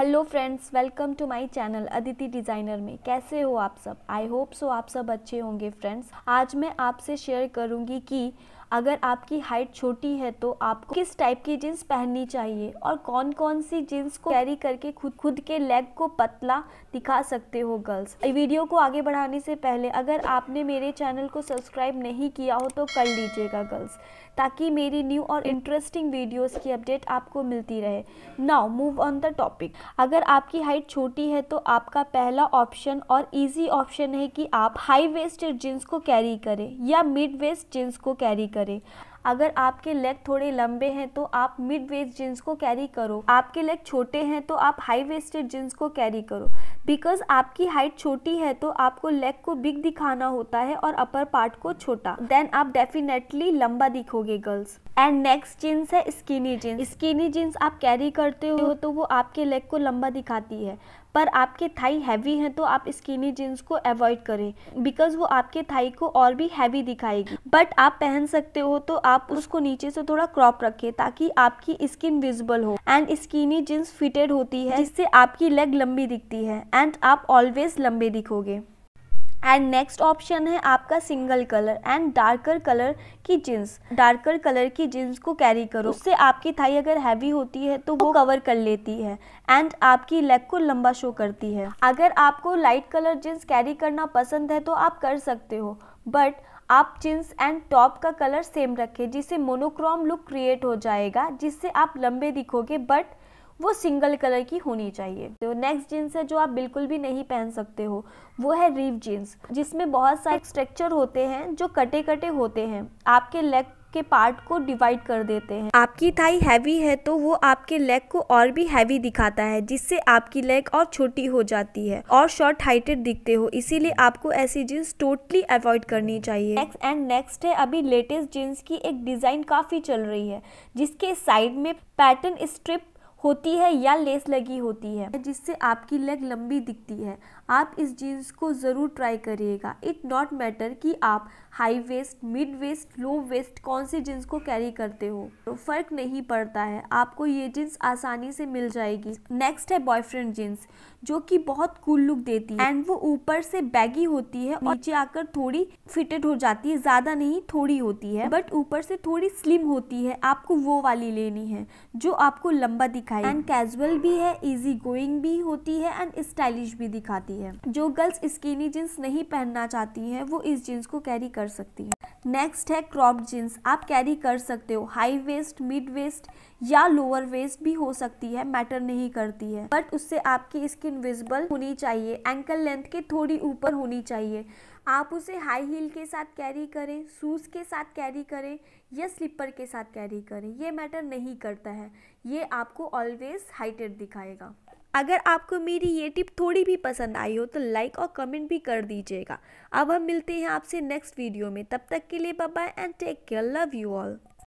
hello friends welcome to my channel Aditi designer में कैसे हो आप सब आई होप सो आप सब अच्छे होंगे फ्रेंड्स आज मैं आपसे शेयर करूंगी कि अगर आपकी हाइट छोटी है तो आपको किस टाइप की जीन्स पहननी चाहिए और कौन कौन सी जीन्स को कैरी करके खुद खुद के लेग को पतला दिखा सकते हो गर्ल्स वीडियो को आगे बढ़ाने से पहले अगर आपने मेरे चैनल को सब्सक्राइब नहीं किया हो तो कर लीजिएगा गर्ल्स ताकि मेरी न्यू और इंटरेस्टिंग वीडियोस की अपडेट आपको मिलती रहे now move on the topic अगर आपकी हाइट छोटी है तो आपका पहला ऑप्शन और इजी ऑप्शन है कि आप हाई वेस्ट जीन्स को कैरी करें या मिड वेस्ट जीन्स को कैरी करें करें अगर आपके लेग थोड़े लंबे हैं तो आप मिड वेस्ट जीन्स को कैरी करो आपके लेग छोटे हैं तो आप हाई वेस्टेड जीन्स को कैरी करो बिकॉज आपकी हाइट छोटी है तो आपको लेग को बिग दिखाना होता है और अपर पार्ट को छोटा देन आप डेफिनेटली लंबा दिखोगे गर्ल्स एंड नेक्स्ट जीन्स है स्किनी जीन्स स्किनी जीन्स आप कैरी करते हो तो वो आपके लेग को लंबा दिखाती है पर आपके थाई हैवी हैं तो आप स्किनी जीन्स को अवॉइड करें बिकॉज वो आपके थाई को और भी हैवी दिखाएगी बट आप पहन सकते हो तो आप उसको नीचे से थोड़ा क्रॉप रखें ताकि आपकी स्किन विजिबल हो एंड स्किनी जीन्स फिटेड होती है जिससे आपकी लेग लंबी दिखती है एंड आप ऑलवेज लंबे दिखोगे एंड नेक्स्ट ऑप्शन है आपका single colour and darker colour की जीन्स डार्कर कलर की जीन्स को कैरी करो उससे आपकी थाई अगर हैवी होती है तो वो कवर कर लेती है एंड आपकी लेग को लंबा शो करती है अगर आपको लाइट कलर जीन्स कैरी करना पसंद है तो आप कर सकते हो बट आप जींस एंड टॉप का कलर सेम रखें जिससे मोनोक्रोम लुक क्रिएट हो जाएगा जिससे आप लंबे दिखोगे बट वो सिंगल कलर की होनी चाहिए तो नेक्स्ट जीन्स है जो आप बिल्कुल भी नहीं पहन सकते हो वो है रीव जीन्स जिसमें बहुत सारे स्ट्रक्चर होते हैं जो कटे कटे होते हैं आपके लेग के पार्ट को डिवाइड कर देते हैं आपकी थाई हैवी है तो वो आपके लेग को और भी हैवी दिखाता है जिससे आपकी लेग और छोटी हो जाती है और शॉर्ट हाइटेड दिखते हो इसीलिए आपको ऐसी जीन्स टोटली अवॉइड करनी चाहिए नेक्स्ट एंड नेक्स्ट है अभी लेटेस्ट जीन्स की एक डिजाइन काफी चल रही है जिसके साइड में पैटर्न स्ट्रिप होती है या लेस लगी होती है जिससे आपकी लेग लंबी दिखती है आप इस जीन्स को ज़रूर ट्राई करिएगा इट नॉट मैटर कि आप high waist mid waist low waist कौन सी जीन्स को कैरी करते हो तो फ़र्क नहीं पड़ता है आपको ये जीन्स आसानी से मिल जाएगी नेक्स्ट है बॉयफ्रेंड जीन्स जो कि बहुत कूल लुक देती है एंड वो ऊपर से बैगी होती है और नीचे आकर थोड़ी फिटेड हो जाती है ज़्यादा नहीं थोड़ी होती है बट ऊपर से थोड़ी स्लिम होती है आपको वो वाली लेनी है जो आपको लंबा दिखा दिखाई एंड कैजुअल भी है इजी गोइंग भी होती है एंड स्टाइलिश भी दिखाती है जो गर्ल्स स्किनी जीन्स नहीं पहनना चाहती हैं वो इस जीन्स को कैरी कर सकती हैं नेक्स्ट है क्रॉप जीन्स आप कैरी कर सकते हो हाई वेस्ट मिड वेस्ट या लोअर वेस्ट भी हो सकती है मैटर नहीं करती है बट उससे आपकी स्किन विजिबल होनी चाहिए एंकल लेंथ के थोड़ी ऊपर होनी चाहिए आप उसे हाई हील के साथ कैरी करें शूज़ के साथ कैरी करें या स्लीपर के साथ कैरी करें ये मैटर नहीं करता है ये आपको ऑलवेज़ हाइटेड दिखाएगा अगर आपको मेरी ये टिप थोड़ी भी पसंद आई हो तो लाइक और कमेंट भी कर दीजिएगा अब हम मिलते हैं आपसे नेक्स्ट वीडियो में तब तक के लिए bye and take care love you all